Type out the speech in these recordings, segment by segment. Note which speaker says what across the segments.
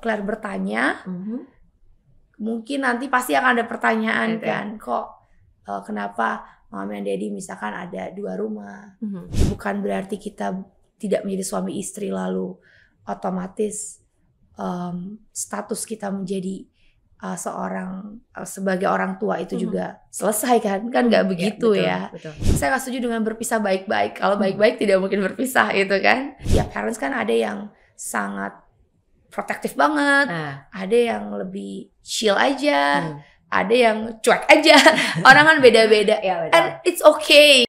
Speaker 1: Claire bertanya, mm -hmm. mungkin nanti pasti akan ada pertanyaan okay. kan, kok uh, kenapa mami dan daddy misalkan ada dua rumah, mm -hmm. bukan berarti kita tidak menjadi suami istri lalu otomatis um, status kita menjadi uh, seorang uh, sebagai orang tua itu mm -hmm. juga selesai kan kan nggak mm-hmm. iya, begitu ya, betul, ya. Betul. saya nggak setuju dengan berpisah baik-baik kalau mm-hmm. baik-baik mm -hmm. tidak mungkin berpisah itu kan ya parents kan ada yang sangat protektif banget, nah. ada yang lebih chill aja, hmm. ada yang cuek aja. Orang kan beda-beda ya. Beda. And it's okay.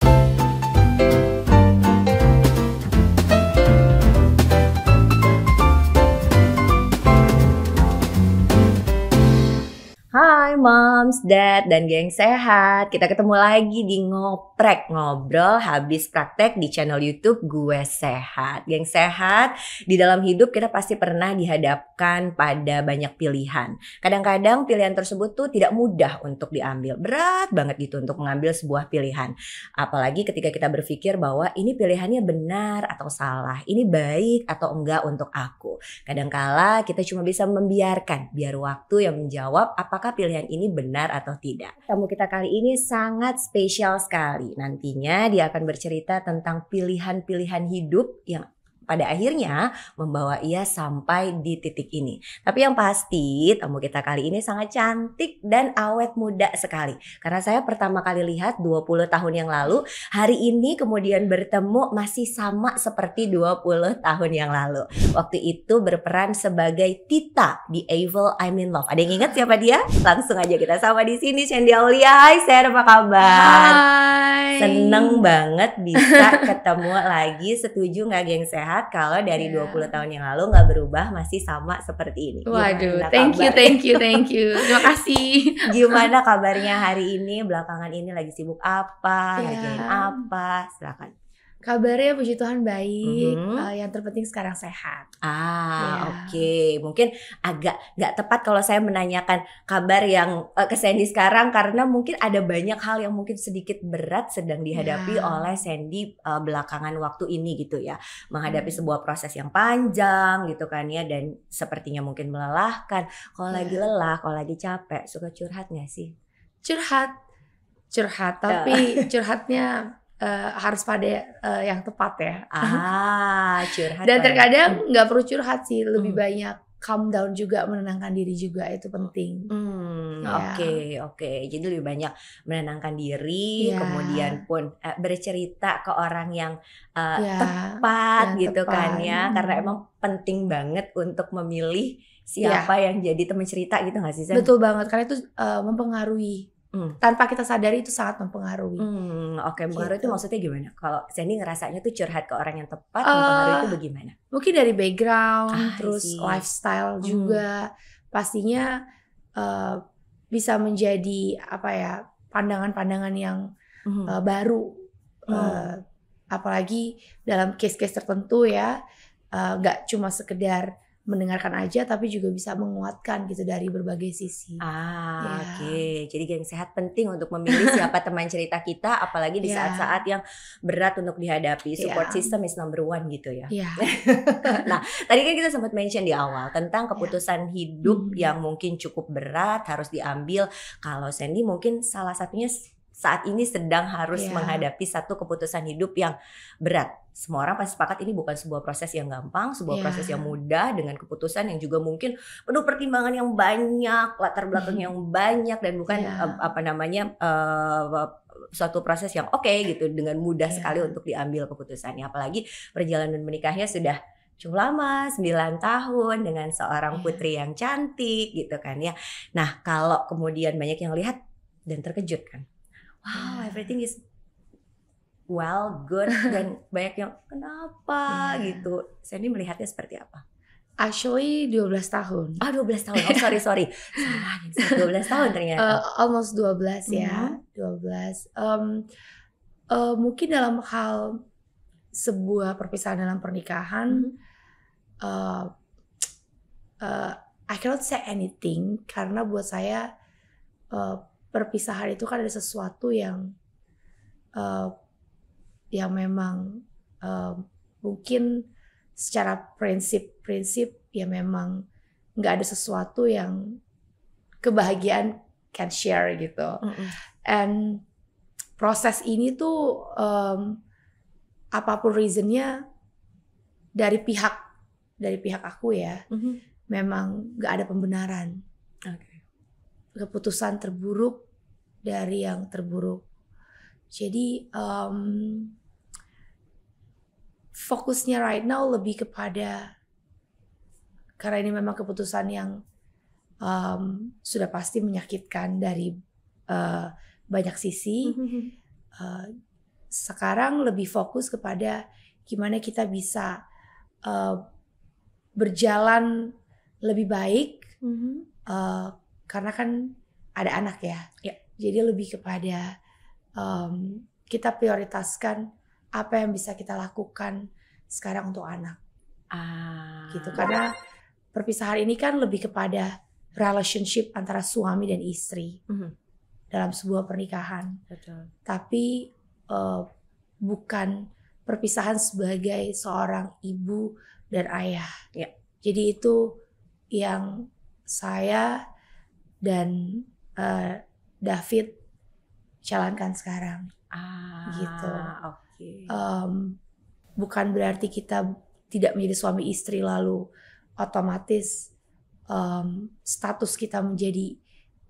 Speaker 2: Hai moms, dad, dan geng sehat Kita ketemu lagi di Ngoprek Ngobrol habis praktek di channel Youtube Gue Sehat Geng sehat, di dalam hidup kita pasti pernah dihadapkan pada banyak pilihan Kadang-kadang pilihan tersebut tuh tidak mudah untuk diambil Berat banget gitu untuk mengambil sebuah pilihan Apalagi ketika kita berpikir bahwa ini pilihannya benar atau salah Ini baik atau enggak untuk aku Kadangkala kita cuma bisa membiarkan biar waktu yang menjawab apakah pilihan ini benar atau tidak. Tamu kita kali ini sangat spesial sekali. Nantinya dia akan bercerita tentang pilihan-pilihan hidup yang pada akhirnya membawa ia sampai di titik ini. Tapi yang pasti tamu kita kali ini sangat cantik dan awet muda sekali. Karena saya pertama kali lihat 20 tahun yang lalu, hari ini kemudian bertemu masih sama seperti 20 tahun yang lalu. Waktu itu berperan sebagai Tita di Evil I'm in Love. Ada yang ingat siapa dia? Langsung aja kita sama di sini Sandy Aulia. Hai saya apa kabar? Hai. Seneng banget bisa ketemu lagi. Setuju nggak geng sehat? banget kalau dari yeah. 20 tahun yang lalu nggak berubah masih sama seperti ini. Gimana Waduh, thank kabar? you, thank you,
Speaker 1: thank you. Terima kasih. Gimana kabarnya hari
Speaker 2: ini? Belakangan ini lagi sibuk apa? Yeah. Iya. Lagi apa? Silakan.
Speaker 1: Kabarnya puji Tuhan baik, mm-hmm. uh, yang terpenting sekarang sehat.
Speaker 2: Ah, ya. oke. Okay. Mungkin agak nggak tepat kalau saya menanyakan kabar yang uh, ke Sandy sekarang karena mungkin ada banyak hal yang mungkin sedikit berat sedang dihadapi yeah. oleh Sandy uh, belakangan waktu ini gitu ya. Menghadapi hmm. sebuah proses yang panjang gitu kan ya dan sepertinya mungkin melelahkan. Kalau yeah. lagi lelah, kalau lagi capek, suka curhat gak sih? Curhat,
Speaker 1: curhat. Ya. Tapi curhatnya Eh, harus pada uh, yang tepat ya. Ah, curhat. Dan terkadang nggak perlu curhat sih, lebih hmm. banyak calm down juga, menenangkan diri juga itu penting. Hmm, iya. Oke, ya. oke. Okay,
Speaker 2: okay. Jadi lebih banyak menenangkan diri, ya. kemudian pun uh, bercerita ke orang yang uh, ya, tepat yang gitu kan tepat. kan ya, hmm. karena emang penting banget untuk memilih iya. siapa yang jadi teman cerita gitu nggak sih? Sam? Betul
Speaker 1: banget, karena itu uh, mempengaruhi Mm. Tanpa kita sadari itu sangat mempengaruhi. Mm, Oke, okay. mempengaruhi gitu. itu maksudnya
Speaker 2: gimana? Kalau Sandy ngerasanya tuh curhat ke orang yang tepat, uh, mempengaruhi itu bagaimana?
Speaker 1: Mungkin dari background, ah, terus isi. lifestyle mm. juga, pastinya uh, bisa menjadi apa ya pandangan-pandangan yang mm. uh, baru. Mm. Uh, apalagi dalam case-case tertentu ya, nggak uh, cuma sekedar mendengarkan aja tapi juga bisa menguatkan gitu dari berbagai sisi. Ah, ya. oke.
Speaker 2: Okay. Jadi geng sehat penting untuk memilih siapa teman cerita kita apalagi di ya. saat-saat yeah. yang berat untuk dihadapi. Ya. Support yeah. system is number one gitu ya. Yeah. nah, tadi kan kita sempat mention di awal tentang ya. keputusan yeah. hidup -hmm. yang mungkin cukup berat harus diambil kalau Sandy mungkin salah satunya saat ini sedang harus yeah. menghadapi satu keputusan hidup yang berat semua orang pasti sepakat ini bukan sebuah proses yang gampang, sebuah yeah. proses yang mudah dengan keputusan yang juga mungkin penuh pertimbangan yang banyak, latar belakang hmm. yang banyak dan bukan yeah. apa namanya uh, suatu proses yang oke okay, gitu dengan mudah yeah. sekali untuk diambil keputusannya. Apalagi perjalanan menikahnya sudah cukup lama 9 tahun dengan seorang iya. putri yang cantik gitu kan ya. Nah, kalau kemudian banyak yang lihat dan terkejut kan. Wow, iya. everything is well, good dan banyak yang kenapa yeah. gitu. Sandy melihatnya seperti apa? Actually 12 tahun. Ah
Speaker 1: oh, 12 tahun. Oh sorry sorry.
Speaker 2: Salah, 12 tahun ternyata. Uh,
Speaker 1: almost 12 ya. Mm -hmm. 12. Um, uh, eh, mungkin dalam hal sebuah perpisahan dalam pernikahan mm -hmm. uh, uh, I cannot say anything karena buat saya uh, perpisahan itu kan ada sesuatu yang uh, yang memang uh, mungkin secara prinsip-prinsip ya memang nggak ada sesuatu yang kebahagiaan can share gitu. Mm -hmm. And proses ini tuh um, apapun reasonnya dari pihak dari pihak aku ya, mm -hmm. memang nggak ada pembenaran. Okay. Keputusan terburuk dari yang terburuk. Jadi um, fokusnya right now lebih kepada karena ini memang keputusan yang um, sudah pasti menyakitkan dari uh, banyak sisi. Mm-hmm. Uh, sekarang lebih fokus kepada gimana kita bisa uh, berjalan lebih baik mm-hmm. uh, karena kan ada anak ya. Yeah. Jadi lebih kepada um, kita prioritaskan apa yang bisa kita lakukan sekarang untuk anak. Ah. Gitu karena perpisahan ini kan lebih kepada relationship antara suami dan istri mm -hmm. dalam sebuah pernikahan. Betul. Tapi uh, bukan perpisahan sebagai seorang ibu dan ayah. Ya. Jadi itu yang saya dan uh, David jalankan sekarang. Ah, gitu. Oke. Okay. Um, bukan berarti kita tidak menjadi suami istri lalu otomatis um, status kita menjadi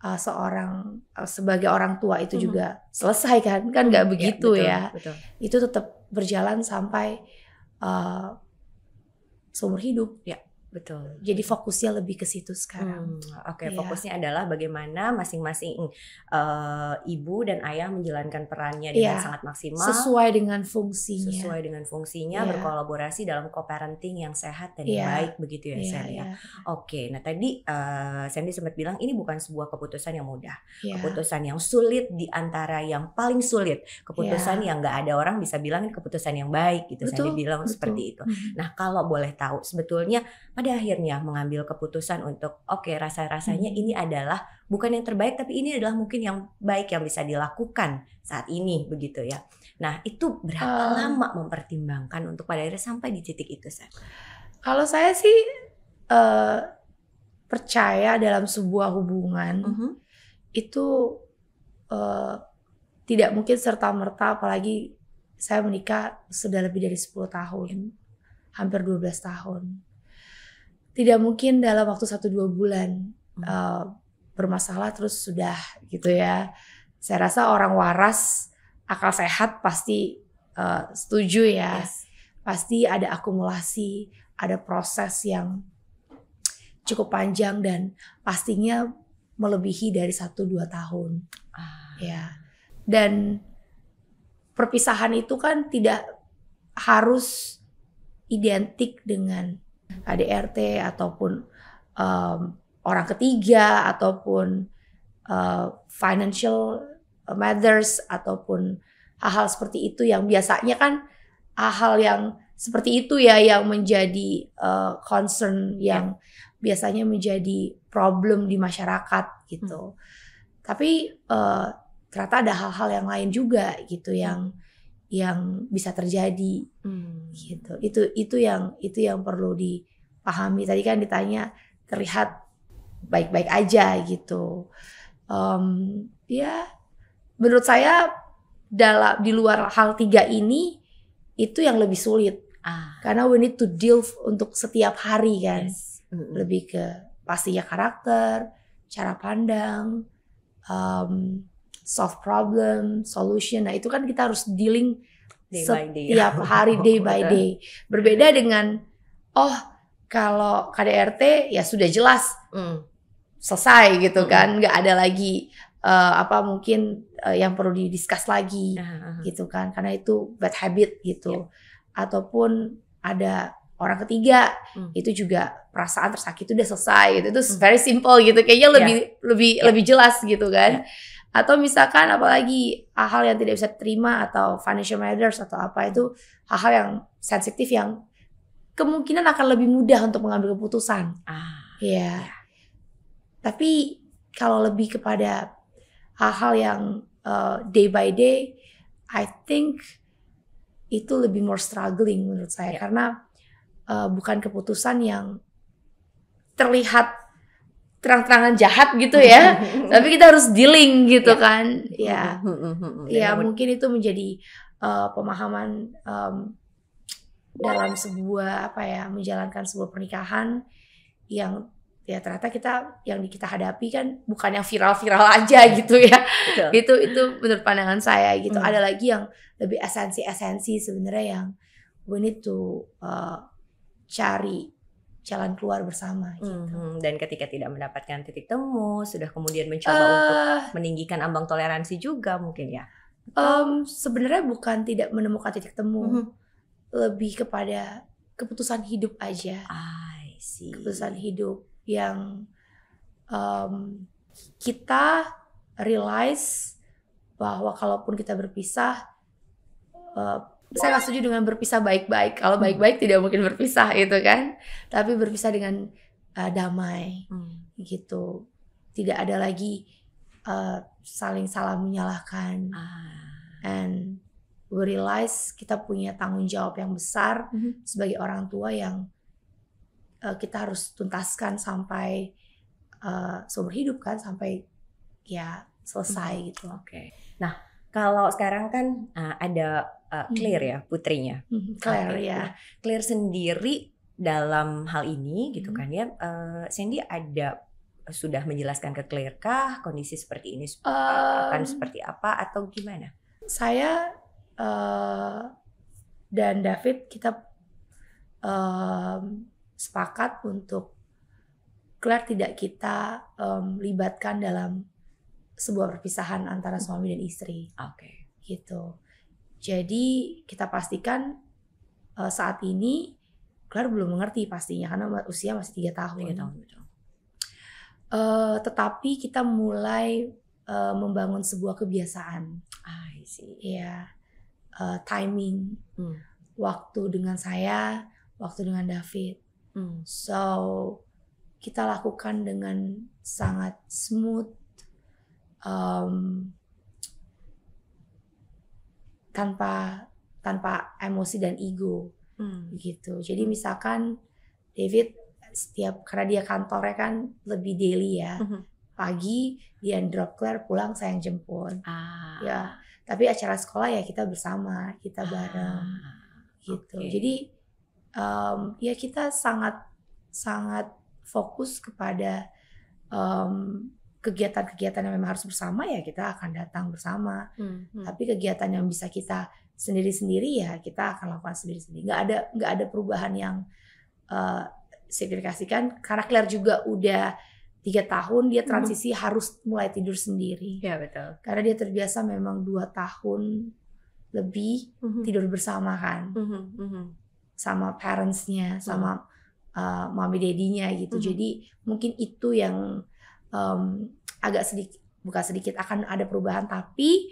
Speaker 1: uh, seorang uh, sebagai orang tua itu -hmm. juga selesai kan kan nggak -hmm. begitu ya, betul, ya. Betul. itu tetap berjalan sampai uh, seumur hidup ya Betul. Eh, jadi fokusnya lebih ke situ sekarang. Hmm, Oke, okay. Iya. yeah. fokusnya
Speaker 2: adalah bagaimana masing-masing uh, ibu dan ayah menjalankan perannya dengan yeah. sangat maksimal sesuai
Speaker 1: dengan fungsinya. Sesuai dengan fungsinya yeah.
Speaker 2: berkolaborasi dalam co-parenting yang sehat dan yang baik begitu ya, iya, Sarah Ya. Iya. Oke, okay. nah tadi uh, Sandy sempat bilang ini bukan sebuah keputusan yang mudah. Keputusan yang sulit di antara yang paling sulit. Keputusan yang nggak ada orang bisa bilang keputusan yang baik gitu. Betul, Sandy bilang betul. seperti itu. Mm-hmm. Nah, kalau boleh tahu sebetulnya pada akhirnya mengambil keputusan untuk oke okay, rasa-rasanya hmm. ini adalah bukan yang terbaik tapi ini adalah mungkin yang baik yang bisa dilakukan saat ini begitu ya. Nah, itu berapa uh, lama mempertimbangkan
Speaker 1: untuk pada akhirnya sampai di titik itu, saya? Kalau saya sih uh, percaya dalam sebuah hubungan uh mm-hmm. -huh. itu uh, tidak mungkin serta-merta apalagi saya menikah sudah lebih dari 10 tahun. Hampir 12 tahun tidak mungkin dalam waktu satu dua bulan uh, bermasalah terus sudah gitu ya. Saya rasa orang waras, akal sehat pasti uh, setuju ya. Yes. Pasti ada akumulasi, ada proses yang cukup panjang dan pastinya melebihi dari satu dua tahun. Ah. Ya. Dan perpisahan itu kan tidak harus identik dengan KDRT ataupun um, orang ketiga ataupun uh, financial matters ataupun hal-hal seperti itu yang biasanya kan hal-hal yang seperti itu ya yang menjadi uh, concern yang ya. biasanya menjadi problem di masyarakat gitu. Hmm. Tapi uh, ternyata ada hal-hal yang lain juga gitu yang hmm yang bisa terjadi hmm. gitu itu itu yang itu yang perlu dipahami tadi kan ditanya terlihat baik-baik aja gitu um, ya menurut saya dalam di luar hal tiga ini itu yang lebih sulit ah. karena we need to deal untuk setiap hari kan yes. mm -hmm. lebih ke pastinya karakter cara pandang um, solve problem, solution. Nah, itu kan kita harus dealing day setiap day. hari day by day. Berbeda dengan oh, kalau KDRT ya sudah jelas. Mm. Selesai gitu mm. kan, hmm. nggak ada lagi uh, apa mungkin uh, yang perlu didiskus lagi uh-huh. gitu kan karena itu bad habit gitu yeah. ataupun ada orang ketiga hmm. itu juga perasaan tersakiti udah selesai gitu itu hmm. very simple gitu kayaknya iya. lebih yeah. lebih yeah. lebih jelas gitu kan yeah atau misalkan apalagi hal yang tidak bisa terima atau financial matters atau apa itu hal-hal yang sensitif yang kemungkinan akan lebih mudah untuk mengambil keputusan. Ah. Ya. ya. Tapi kalau lebih kepada hal-hal yang uh, day by day, I think itu lebih more struggling menurut saya ya. karena uh, bukan keputusan yang terlihat terang-terangan jahat gitu ya tapi kita harus dealing gitu ya. kan ya ya mungkin itu menjadi uh, pemahaman um, dalam sebuah apa ya menjalankan sebuah pernikahan yang ya ternyata kita yang kita hadapi kan bukan yang viral-viral aja iya, gitu ya Betul. itu itu menurut pandangan saya gitu hmm. ada lagi yang lebih esensi-esensi sebenarnya yang we need to uh, cari jalan keluar bersama gitu. Mm-hmm. Dan
Speaker 2: ketika tidak mendapatkan titik temu, sudah kemudian mencoba uh, untuk meninggikan ambang toleransi juga
Speaker 1: mungkin ya. Um, sebenarnya bukan tidak menemukan titik temu. Mm-hmm. Lebih kepada keputusan hidup aja. I see. Keputusan hidup yang um, kita realize bahwa kalaupun kita berpisah eh, saya nggak setuju dengan berpisah baik-baik. Kalau hmm. baik-baik tidak mungkin berpisah itu kan. Tapi berpisah dengan uh, damai hmm. gitu. Tidak ada lagi uh, saling salah menyalahkan. Ah. And we realize kita punya tanggung jawab yang besar hmm. sebagai orang tua yang uh, kita harus tuntaskan sampai uh, seumur hidup kan sampai ya selesai hmm. gitu. Oke. Okay. Nah, kalau
Speaker 2: sekarang kan ada uh, eh, hmm. Claire ya putrinya. Claire hmm, okay. Nah, ya. Claire sendiri dalam hal ini gitu hmm. kan ya uh, eh, Sandy ada eh, sudah menjelaskan ke Claire kah kondisi seperti ini um, akan seperti
Speaker 1: apa atau gimana? Saya uh, dan David kita uh, sepakat untuk Claire tidak kita um, libatkan dalam sebuah perpisahan antara suami dan istri. Oke. Okay. Gitu jadi kita pastikan uh, saat ini Clara belum mengerti pastinya karena usia masih tiga tahun. Tiga tahun betul. Uh, tetapi kita mulai uh, membangun sebuah kebiasaan. Ah, sih. Iya. Uh, timing, hmm. waktu dengan saya, waktu dengan David. Hmm. So kita lakukan dengan sangat smooth. Um, tanpa tanpa emosi dan ego hmm. gitu. Jadi hmm. misalkan David setiap karena dia kantornya kan lebih daily ya. Hmm. Pagi dia drop Claire pulang saya yang jemput. Ah. Ya, tapi acara sekolah ya kita bersama, kita bareng ah. gitu. Okay. Jadi um, ya kita sangat sangat fokus kepada um, kegiatan-kegiatan yang memang harus bersama ya kita akan datang bersama.
Speaker 2: Hmm, hmm. Tapi
Speaker 1: kegiatan yang bisa kita sendiri-sendiri ya kita akan lakukan sendiri-sendiri. Nggak ada nggak ada perubahan yang uh, signifikan karena Claire juga udah tiga tahun dia hmm. transisi hmm. harus mulai tidur sendiri. Ya betul. Karena dia terbiasa memang dua tahun lebih hmm. tidur bersama kan, hmm. Hmm. hmm. sama parentsnya, sama hmm. uh, mami dedinya gitu. Hmm. Jadi mungkin itu yang um, agak sedikit bukan sedikit akan ada perubahan tapi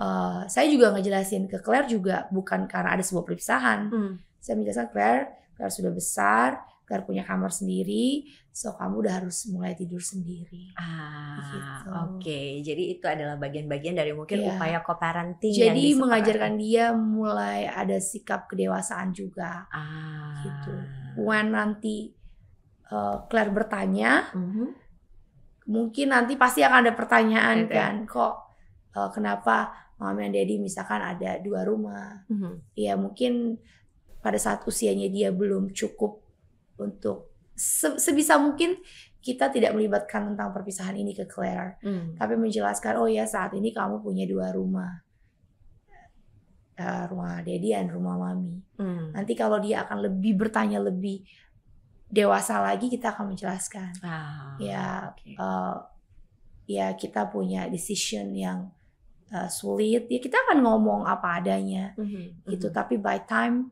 Speaker 1: uh, saya juga ngejelasin ke Claire juga bukan karena ada sebuah perpisahan hmm. saya menjelaskan Claire Claire sudah besar Claire punya kamar sendiri so kamu udah harus mulai tidur sendiri ah gitu. oke
Speaker 2: okay. jadi itu adalah bagian-bagian dari mungkin yeah. upaya
Speaker 1: co-parenting jadi mengajarkan dia mulai ada sikap kedewasaan juga ah. gitu when nanti uh, Claire bertanya mm -hmm mungkin nanti pasti akan ada pertanyaan Ede. Gitu ya. kan kok uh, kenapa mami dan daddy misalkan ada dua rumah mm-hmm. ya mungkin pada saat usianya dia belum cukup untuk se- sebisa mungkin kita tidak melibatkan tentang perpisahan ini ke Claire mm. tapi menjelaskan oh ya saat ini kamu punya dua rumah uh, rumah daddy dan rumah mami. mm. Nanti kalau dia akan lebih bertanya lebih dewasa lagi kita akan menjelaskan ah, ya okay. uh, eh, ya kita punya decision yang uh, sulit ya kita akan ngomong apa adanya mm-hmm, gitu mm-hmm. tapi by time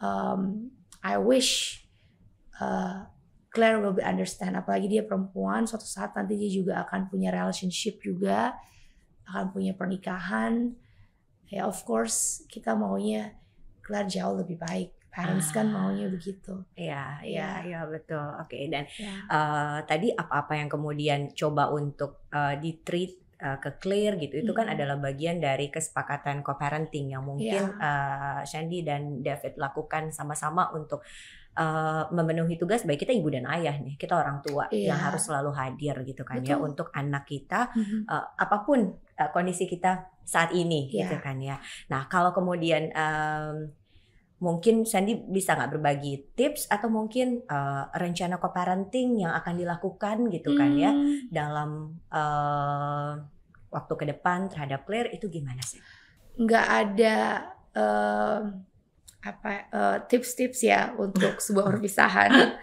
Speaker 1: um, I wish uh, Claire will be understand apalagi dia perempuan suatu saat nanti dia juga akan punya relationship juga akan punya pernikahan ya of course kita maunya Claire jauh lebih baik Parents kan ah. kan maunya begitu.
Speaker 2: Iya, iya, iya ya, betul. Oke, okay, dan ya. uh, tadi apa-apa yang kemudian coba untuk uh, di-treat uh, ke clear gitu itu ya. kan adalah bagian dari kesepakatan co-parenting yang mungkin ya. uh, Shandy dan David lakukan sama-sama untuk uh, memenuhi tugas baik kita ibu dan ayah nih kita orang tua yeah. yang harus selalu hadir gitu kan ya, Betul. ya untuk anak kita mm-hmm. uh, apapun uh, kondisi kita saat ini yeah. gitu kan ya nah kalau kemudian um, mungkin Sandy bisa nggak berbagi tips atau mungkin uh, rencana co-parenting yang akan dilakukan gitu kan ya hmm. ya dalam uh, waktu ke depan terhadap Claire itu gimana sih?
Speaker 1: Nggak ada uh, apa tips-tips uh, ya untuk sebuah perpisahan.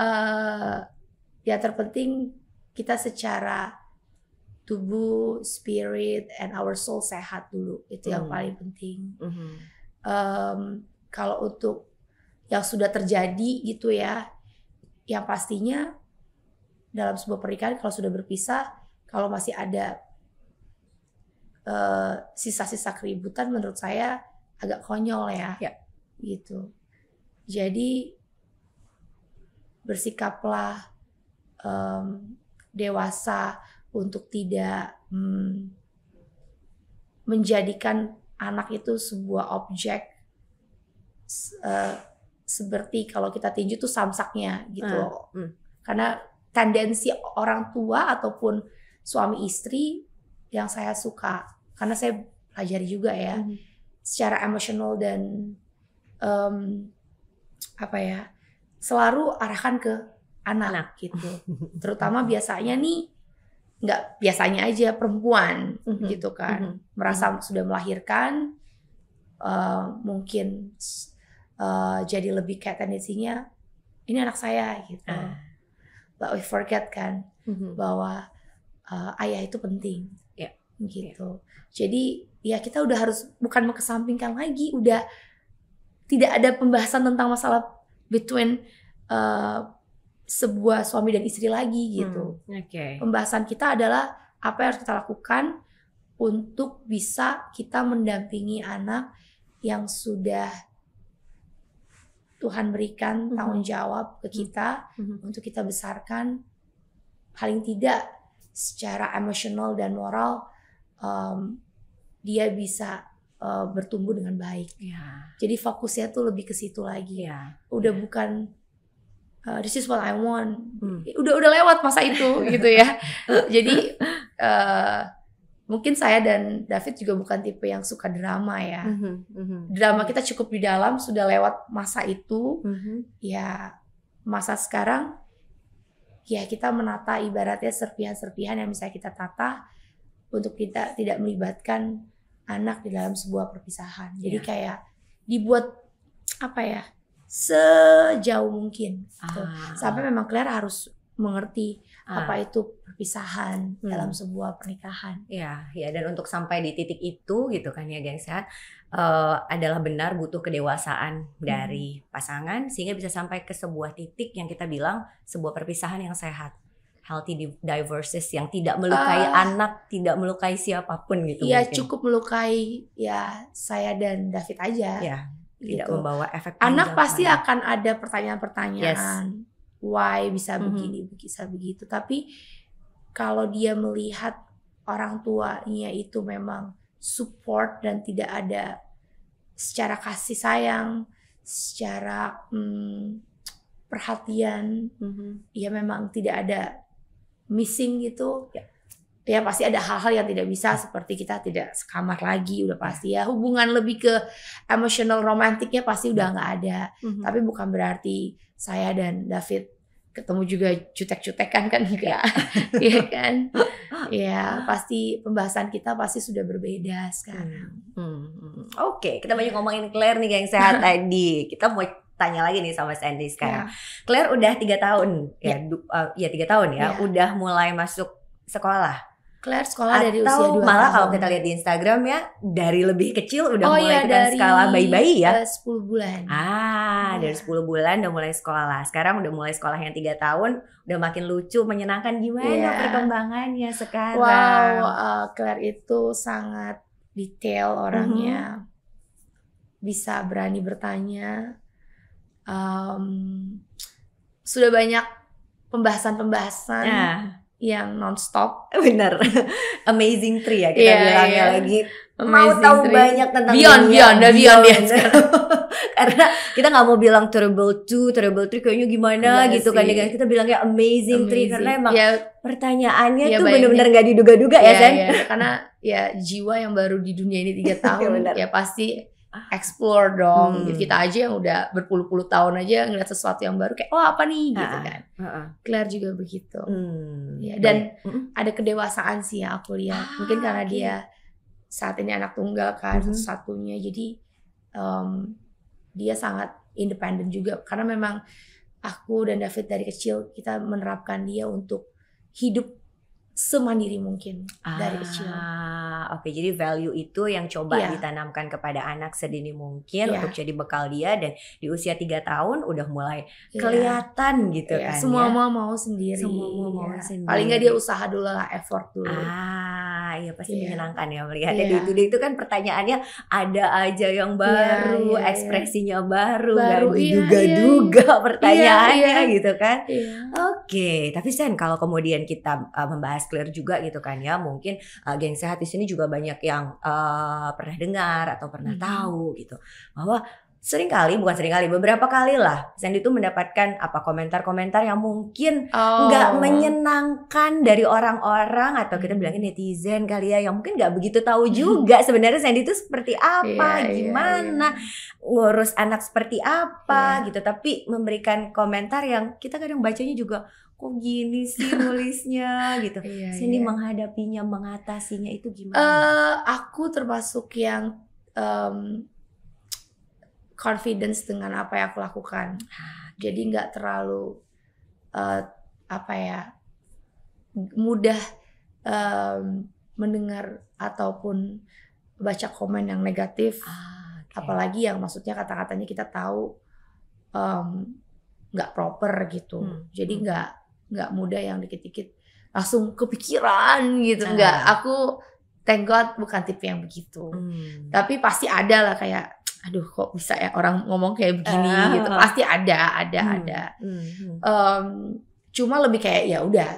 Speaker 1: uh, ya terpenting kita secara tubuh, spirit, and our soul sehat dulu itu hmm. yang paling penting. -hmm um, kalau untuk yang sudah terjadi gitu ya, yang pastinya dalam sebuah pernikahan kalau sudah berpisah, kalau masih ada eh, sisa-sisa uh, keributan, menurut saya agak konyol ya, ya. gitu. Jadi bersikaplah um, dewasa untuk tidak um, menjadikan anak itu sebuah objek uh, seperti kalau kita tinju tuh samsaknya gitu. Hmm. Hmm. Karena tendensi orang tua ataupun suami istri yang saya suka karena saya pelajari juga ya hmm. secara emosional dan um, apa ya selalu arahkan ke anak, anak. gitu terutama biasanya nih nggak biasanya aja perempuan mm -hmm. gitu kan mm -hmm. merasa mm -hmm. sudah melahirkan uh, mungkin uh, jadi lebih kayak tendensinya ini anak saya gitu ah. but we forget kan mm -hmm. bahwa uh, ayah itu penting yeah. gitu yeah. jadi ya kita udah harus bukan mengesampingkan lagi udah tidak ada pembahasan tentang masalah between uh, sebuah suami dan istri lagi gitu. Hmm, okay. Pembahasan kita adalah apa yang harus kita lakukan untuk bisa kita mendampingi anak yang sudah Tuhan berikan mm-hmm. tanggung jawab ke hmm. kita mm-hmm. untuk kita besarkan paling tidak secara emosional dan moral um, dia bisa uh, bertumbuh dengan baik. Yeah. Jadi fokusnya tuh lebih ke situ lagi. Yeah. Udah yeah. bukan Uh, this is what I want. Hmm. Ya, udah udah lewat masa itu gitu ya. Jadi uh, mungkin saya dan David juga bukan tipe yang suka drama ya. Mm -hmm, Drama kita cukup di dalam sudah lewat masa itu. Mm -hmm. Ya masa sekarang ya kita menata ibaratnya serpihan-serpihan yang bisa kita tata untuk kita tidak melibatkan anak di dalam sebuah perpisahan. Jadi yeah. kayak dibuat apa ya? sejauh mungkin. Gitu. Ah. Sampai memang Claire harus mengerti ah. apa itu perpisahan hmm. dalam sebuah pernikahan.
Speaker 2: Ya, ya dan untuk sampai di titik itu gitu kan ya guys ya uh, adalah benar butuh kedewasaan hmm. dari pasangan sehingga bisa sampai ke sebuah titik yang kita bilang sebuah perpisahan yang sehat. Healthy divorces yang tidak melukai uh, anak, tidak melukai siapapun gitu. ya cukup
Speaker 1: melukai ya saya dan David aja. Ya, tidak gitu. membawa efek anak pasti akan ada pertanyaan-pertanyaan yes. why bisa mm-hmm. begini bisa begitu tapi kalau dia melihat orang tuanya itu memang support dan tidak ada secara kasih sayang secara hmm, perhatian mm-hmm. ya memang tidak ada missing gitu Yeah ya pasti ada hal-hal yang tidak bisa seperti kita tidak sekamar lagi udah pasti ya hubungan lebih ke emosional romantiknya pasti udah nggak ada hmm tapi bukan berarti saya dan David ketemu juga cutek-cutekan kan juga ya iya kan ya pasti pembahasan kita pasti sudah berbeda sekarang hmm. Hmm. hmm.
Speaker 2: oke okay, kita banyak ngomongin Claire nih yang sehat tadi kita mau tanya lagi nih sama Sandy sekarang yeah.
Speaker 1: Claire udah tiga tahun ya
Speaker 2: ya du, uh, ya tiga tahun ya yeah. udah mulai masuk sekolah
Speaker 1: Claire sekolah Atau dari usia 2 malah kalau kita
Speaker 2: lihat di Instagram ya dari lebih kecil udah oh, mulai ya, dari, skala bayi-bayi ya. Eh,
Speaker 1: uh, 10 bulan.
Speaker 2: Ah, ya. dari 10 bulan udah mulai sekolah. Sekarang udah mulai sekolah yang 3 tahun, udah makin lucu, menyenangkan gimana ya.
Speaker 1: perkembangannya sekarang. Wow,
Speaker 2: uh, Claire
Speaker 1: itu sangat detail orangnya. -hmm. Bisa berani bertanya. Um, sudah banyak pembahasan-pembahasan. Yeah yang nonstop bener amazing tree ya kita yeah, bilangnya yeah. lagi amazing mau tahu tree. banyak tentang beyond beyond udah beyond, beyond, ya. beyond.
Speaker 2: karena kita nggak mau bilang terrible two terrible three kayaknya gimana iya gitu kan ya, gitu sih. kan dengan kita bilangnya
Speaker 1: amazing, amazing tree karena emang ya, pertanyaannya ya, tuh benar-benar nggak
Speaker 2: diduga-duga ya, ya kan ya,
Speaker 1: karena ya jiwa yang baru di dunia ini tiga iya, tahun ya pasti Ah. explore dong hmm. kita aja yang udah berpuluh-puluh tahun aja ngeliat sesuatu yang baru kayak oh apa nih gitu ah, kan uh-uh. Claire juga begitu hmm. ya, dan uh ada kedewasaan sih ya aku lihat ah, mungkin karena okay. dia saat ini anak tunggal kan uh satu-satunya jadi um, dia sangat independen juga karena memang aku dan David dari kecil kita menerapkan dia untuk hidup semandiri mungkin ah, dari kecil. Oke,
Speaker 2: okay, jadi value itu yang coba yeah. ditanamkan kepada anak sedini mungkin yeah. untuk jadi bekal dia dan di usia tiga tahun udah mulai yeah. kelihatan gitu yeah. kan. Semua ya.
Speaker 1: mau sendiri. Semua mau mau yeah. sendiri. Paling nggak dia usaha dulu lah, effort dulu. Ah,
Speaker 2: Ya, iya pasti yeah. menyenangkan ya melihatnya yeah. di itu itu kan pertanyaannya ada aja yang iya, baru, yeah, yeah, ekspresinya baru, baru juga iya, diduga-duga yeah, pertanyaannya yeah, yeah. gitu kan. Yeah. Oke, okay. tapi Sen kalau kemudian kita uh, membahas clear juga gitu kan ya, mungkin uh, geng sehat di sini juga banyak yang uh, pernah dengar atau pernah mm -hmm. tahu gitu bahwa sering kali bukan sering kali beberapa kali lah Sandy tuh mendapatkan apa komentar-komentar yang mungkin nggak oh. menyenangkan dari orang-orang atau kita hmm. bilangin netizen kali ya yang mungkin nggak begitu tahu juga sebenarnya Sandy tuh seperti iya, apa yeah, gimana yeah, yeah. ngurus anak seperti apa yeah. gitu tapi memberikan komentar yang kita kadang bacanya juga kok gini sih nulisnya gitu. yeah, Sandy yeah. menghadapinya, mengatasinya itu
Speaker 1: gimana? Uh, aku termasuk yang um, confidence dengan apa yang aku lakukan. Jadi nggak terlalu uh, apa ya mudah um, mendengar ataupun baca komen yang negatif, ah, okay. apalagi yang maksudnya kata-katanya kita tahu nggak um, proper gitu. Hmm. Jadi hmm. nggak nggak mudah yang dikit-dikit langsung kepikiran gitu. Nggak, ah. aku thank God bukan tipe yang begitu. Hmm. Tapi pasti ada lah kayak aduh kok bisa ya orang ngomong kayak begini uh, gitu ah. pasti ada ada hmm, ada hmm, Um, cuma lebih kayak ya udah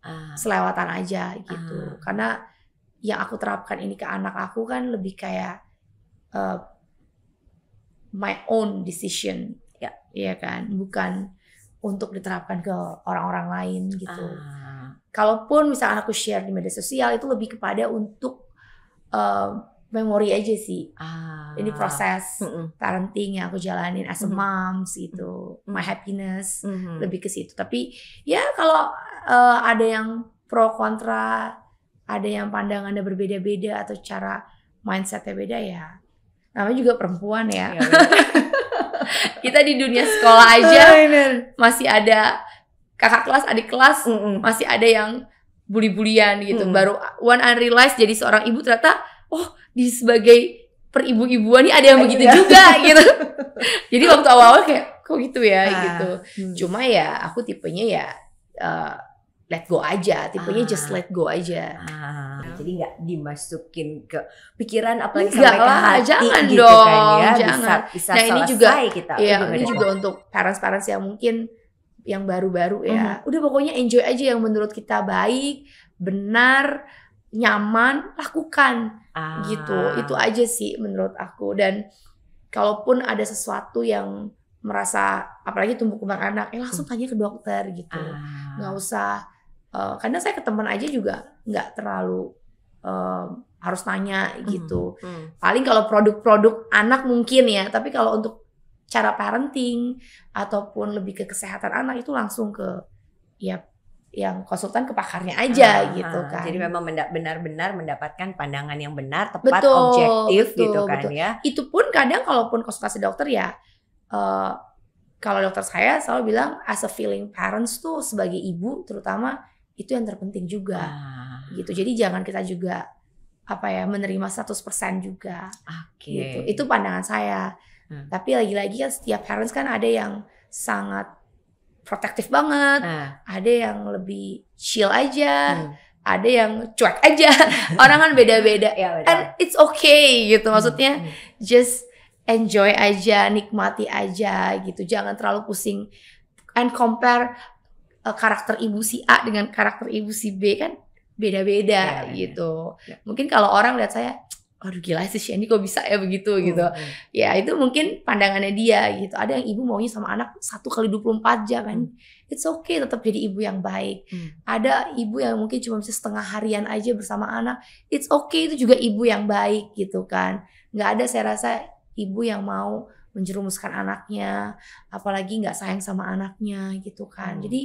Speaker 1: uh, selewatan aja gitu uh, karena yang aku terapkan ini ke anak aku kan lebih kayak uh, my own decision ya yeah. kan bukan untuk diterapkan ke orang-orang lain gitu uh, kalaupun misalnya aku share di media sosial itu lebih kepada untuk uh, memori aja sih. Ah. Ini proses parenting yang aku jalanin as a mm-hmm. moms gitu, my happiness mm-hmm. lebih ke situ. Tapi ya kalau uh, ada yang pro kontra, ada yang pandangannya berbeda-beda atau cara mindsetnya beda ya. Namanya juga perempuan ya. Iya, Kita di dunia sekolah aja masih ada kakak kelas, adik kelas, mm -mm. masih ada yang bully-bulian gitu. Mm -mm. Baru one unrealized jadi seorang ibu ternyata oh di sebagai peribu-ibuan ini ada yang iya. begitu juga gitu.
Speaker 2: Jadi waktu awal-awal kayak
Speaker 1: kok gitu ya ah, gitu. Hmm. Cuma ya aku tipenya ya uh, let go aja, tipenya ah. just let go aja. Ah. Jadi nggak
Speaker 2: dimasukin ke
Speaker 1: pikiran apalagi Enggak sampai lah, hati jangan gitu dong, kan ya. Jangan. Bisa, bisa nah ini juga kita. Ya, ini juga untuk parents-parents yang mungkin yang baru-baru ya. Mm -hmm. Udah pokoknya enjoy aja yang menurut kita baik, benar, nyaman lakukan ah. gitu itu aja sih menurut aku dan kalaupun ada sesuatu yang merasa apalagi tumbuh kembang anak eh langsung tanya ke dokter gitu ah. nggak usah uh, karena saya ke teman aja juga nggak terlalu uh, harus tanya gitu hmm, hmm. paling kalau produk-produk anak mungkin ya tapi kalau untuk cara parenting ataupun lebih ke kesehatan anak itu langsung ke ya yang konsultan ke pakarnya aja uh, gitu ah. kan. Jadi memang
Speaker 2: benar-benar mendapatkan pandangan yang benar, tepat, betul, objektif gitu betul, gitu kan betul. ya.
Speaker 1: Itu pun kadang kalaupun konsultasi dokter ya uh, kalau dokter saya selalu bilang as a feeling parents tuh sebagai ibu terutama itu yang terpenting juga. uh. Gitu. Jadi jangan kita juga apa ya menerima 100% juga. Gitu. Oke. Okay. Gitu. Itu pandangan saya. Hmm. Tapi lagi-lagi kan setiap parents kan ada yang sangat protektif banget, nah. ada yang lebih chill aja, hmm. ada yang cuek aja. Orang kan beda-beda. ya, And it's okay gitu hmm, maksudnya. Hmm. Just enjoy aja, nikmati aja gitu. Jangan terlalu pusing and compare uh, karakter ibu si A dengan karakter ibu si B kan beda-beda ya, ya, ya. gitu. Ya. Mungkin kalau orang lihat saya aduh gila sih Shani kok bisa ya begitu hmm. gitu. Hmm. Ya itu mungkin pandangannya dia gitu. Ada yang ibu maunya sama anak satu kali 24 jam kan. Hmm. It's okay tetap jadi ibu yang baik. Hmm. Ada ibu yang mungkin cuma bisa setengah harian aja bersama anak. It's okay itu juga ibu yang baik gitu kan. Nggak ada saya rasa ibu yang mau menjerumuskan anaknya, apalagi nggak sayang sama anaknya gitu kan. Hmm. Jadi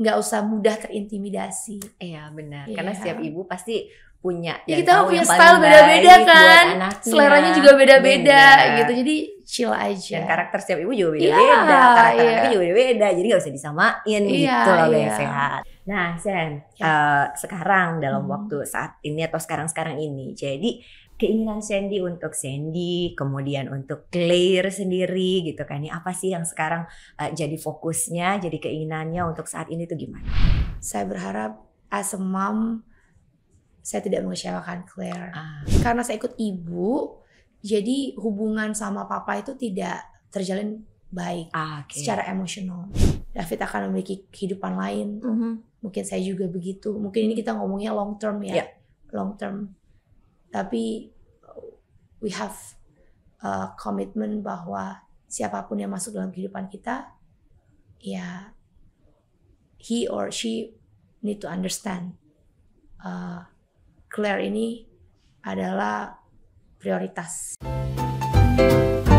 Speaker 1: nggak usah mudah terintimidasi. Iya benar, yeah. karena setiap ibu pasti punya ya, kita punya style beda-beda kan seleranya juga beda-beda gitu jadi chill aja
Speaker 2: dan karakter setiap ibu juga iya, beda-beda ya, karakter ya. juga beda-beda jadi gak usah disamain ya, gitu loh ya. yang sehat nah Sen ya. uh, sekarang dalam hmm. waktu saat ini atau sekarang-sekarang ini jadi keinginan Sandy untuk Sandy, kemudian untuk Claire sendiri gitu kan. Ini ya. apa sih yang sekarang uh, jadi fokusnya, jadi keinginannya untuk saat ini tuh gimana?
Speaker 1: Saya berharap as a mom saya tidak mengecewakan Claire. Ah. Karena saya ikut ibu, jadi hubungan sama papa itu tidak terjalin baik ah, okay. secara emosional. David akan memiliki kehidupan lain. Mm -hmm. Mungkin saya juga begitu. Mungkin ini kita ngomongnya long term ya, yeah. long term. Tapi we have commitment bahwa siapapun yang masuk dalam kehidupan kita, ya he or she need to understand uh, Claire ini adalah prioritas. Thank you